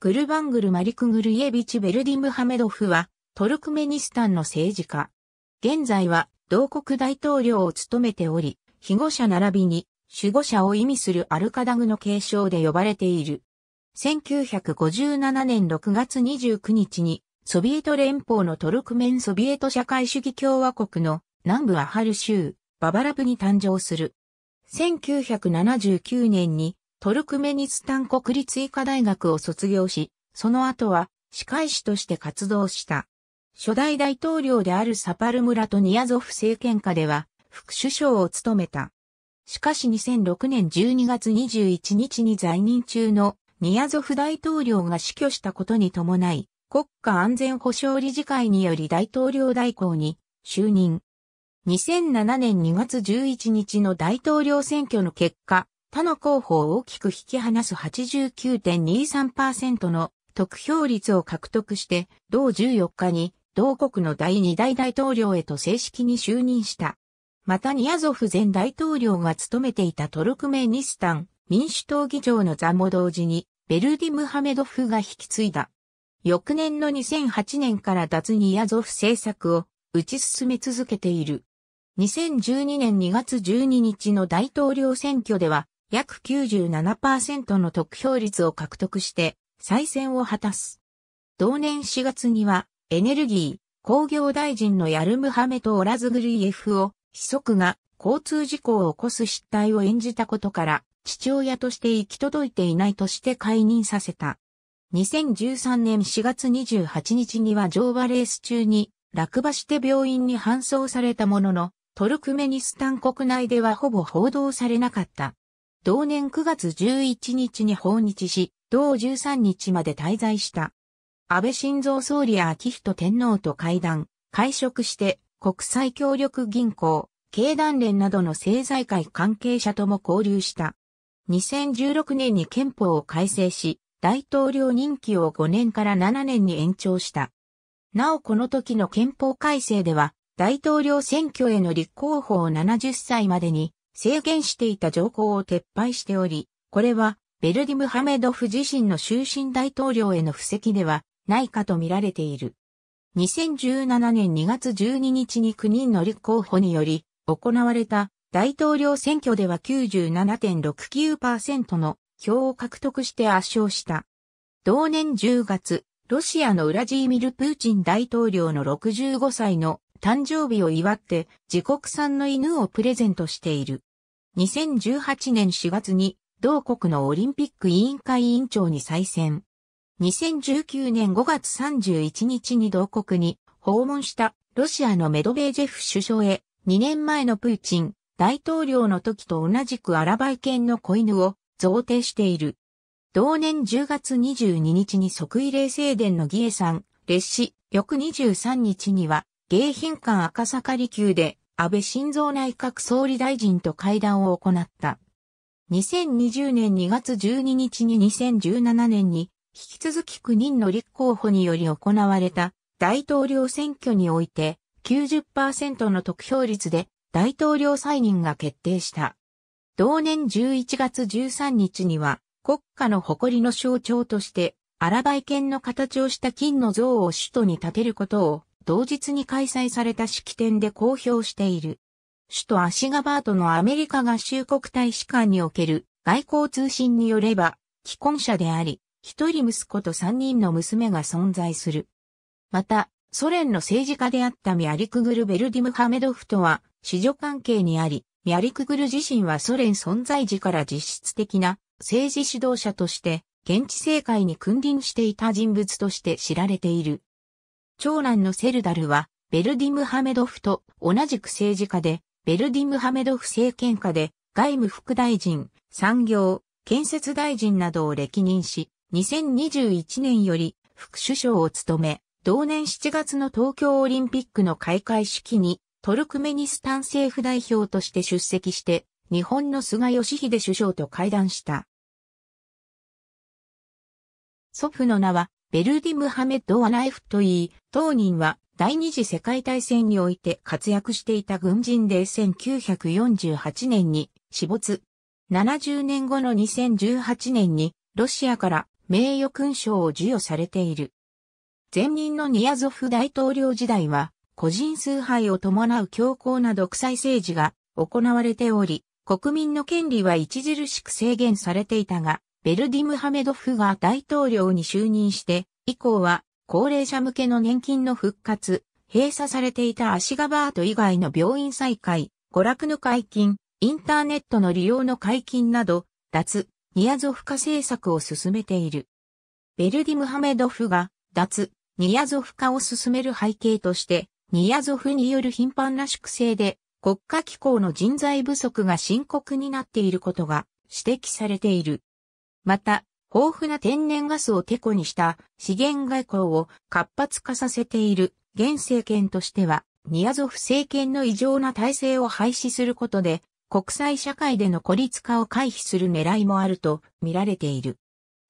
グルバングル・マリク・グルイエビチ・ベルディムハメドフは、トルクメニスタンの政治家。現在は、同国大統領を務めており、被護者並びに、守護者を意味するアルカダグの継承で呼ばれている。1957年6月29日に、ソビエト連邦のトルクメンソビエト社会主義共和国の南部アハル州、ババラブに誕生する。1979年にトルクメニスタン国立医科大学を卒業し、その後は歯科医師として活動した。初代大統領であるサパル村とニアゾフ政権下では副首相を務めた。しかし2006年12月21日に在任中のニアゾフ大統領が死去したことに伴い、国家安全保障理事会により大統領代行に就任。2007年2月11日の大統領選挙の結果、他の候補を大きく引き離す89.23%の得票率を獲得して、同14日に同国の第2代大統領へと正式に就任した。またニアゾフ前大統領が務めていたトルクメニスタン民主党議長の座も同時にベルディ・ムハメドフが引き継いだ。翌年の2008年から脱ニアゾフ政策を打ち進め続けている。2012年2月12日の大統領選挙では約97%の得票率を獲得して再選を果たす。同年4月にはエネルギー、工業大臣のヤルムハメとオラズグリエフを、子息が交通事故を起こす失態を演じたことから、父親として行き届いていないとして解任させた。2013年4月28日には乗馬レース中に落馬して病院に搬送されたものの、トルクメニスタン国内ではほぼ報道されなかった。同年9月11日に訪日し、同13日まで滞在した。安倍晋三総理や秋仁天皇と会談、会食して国際協力銀行、経団連などの政財界関係者とも交流した。2016年に憲法を改正し、大統領任期を5年から7年に延長した。なおこの時の憲法改正では、大統領選挙への立候補を70歳までに制限していた条項を撤廃しており、これはベルディムハメドフ自身の終身大統領への布石ではないかと見られている。2017年2月12日に9人の立候補により行われた大統領選挙では97.69%の票を獲得して圧勝した。同年10月、ロシアのウラジーミル・プーチン大統領の65歳の誕生日を祝って自国産の犬をプレゼントしている。2018年4月に同国のオリンピック委員会委員長に再選。2019年5月31日に同国に訪問したロシアのメドベージェフ首相へ2年前のプーチン大統領の時と同じくアラバイ犬の子犬を贈呈している。同年10月22日に即位礼正殿のギ衛さん、列子、翌23日には、迎賓館赤坂離宮で安倍晋三内閣総理大臣と会談を行った。2020年2月12日に2017年に引き続き9人の立候補により行われた大統領選挙において90%の得票率で大統領再任が決定した。同年11月13日には国家の誇りの象徴としてアラバイ犬の形をした金の像を首都に建てることを同日に開催された式典で公表している。首都アシガバートのアメリカ合衆国大使館における外交通信によれば、既婚者であり、一人息子と三人の娘が存在する。また、ソ連の政治家であったミャリクグル・ベルディムハメドフとは、子女関係にあり、ミャリクグル自身はソ連存在時から実質的な政治指導者として、現地政界に君臨していた人物として知られている。長男のセルダルは、ベルディムハメドフと同じく政治家で、ベルディムハメドフ政権下で、外務副大臣、産業、建設大臣などを歴任し、2021年より副首相を務め、同年7月の東京オリンピックの開会式にトルクメニスタン政府代表として出席して、日本の菅義偉首相と会談した。祖父の名はベルディ・ムハメッド・アナイフといい、当人は第二次世界大戦において活躍していた軍人で1948年に死没。70年後の2018年にロシアから名誉勲章を授与されている。前任のニアゾフ大統領時代は個人崇拝を伴う強硬な独裁政治が行われており、国民の権利は著しく制限されていたが、ベルディムハメドフが大統領に就任して、以降は高齢者向けの年金の復活、閉鎖されていた足ガバート以外の病院再開、娯楽の解禁、インターネットの利用の解禁など、脱、ニアゾフ化政策を進めている。ベルディムハメドフが脱、ニアゾフ化を進める背景として、ニアゾフによる頻繁な粛清で国家機構の人材不足が深刻になっていることが指摘されている。また、豊富な天然ガスをテコにした資源外交を活発化させている現政権としては、ニアゾフ政権の異常な体制を廃止することで、国際社会での孤立化を回避する狙いもあると見られている。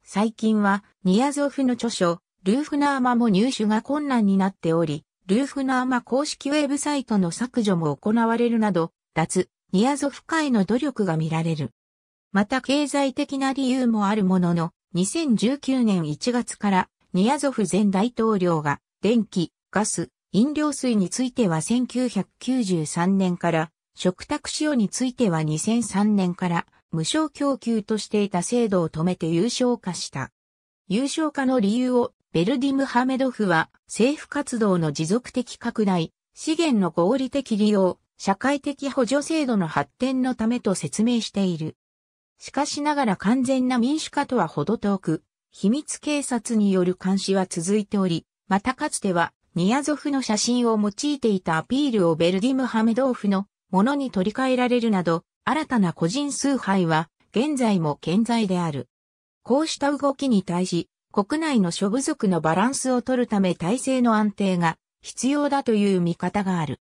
最近は、ニアゾフの著書、ルーフナーマも入手が困難になっており、ルーフナーマ公式ウェブサイトの削除も行われるなど、脱、ニアゾフ会の努力が見られる。また経済的な理由もあるものの、2019年1月からニアゾフ前大統領が電気、ガス、飲料水については1993年から食卓使用については2003年から無償供給としていた制度を止めて優勝化した。優勝化の理由をベルディムハメドフは政府活動の持続的拡大、資源の合理的利用、社会的補助制度の発展のためと説明している。しかしながら完全な民主化とはほど遠く、秘密警察による監視は続いており、またかつては、ニアゾフの写真を用いていたアピールをベルディムハメドーフのものに取り替えられるなど、新たな個人崇拝は現在も健在である。こうした動きに対し、国内の諸部族のバランスを取るため体制の安定が必要だという見方がある。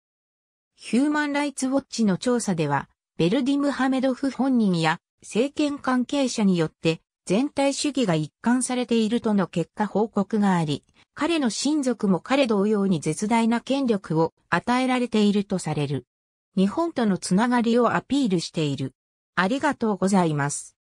ヒューマンライツウォッチの調査では、ベルディムハメドフ本人や政権関係者によって全体主義が一貫されているとの結果報告があり、彼の親族も彼同様に絶大な権力を与えられているとされる。日本とのつながりをアピールしている。ありがとうございます。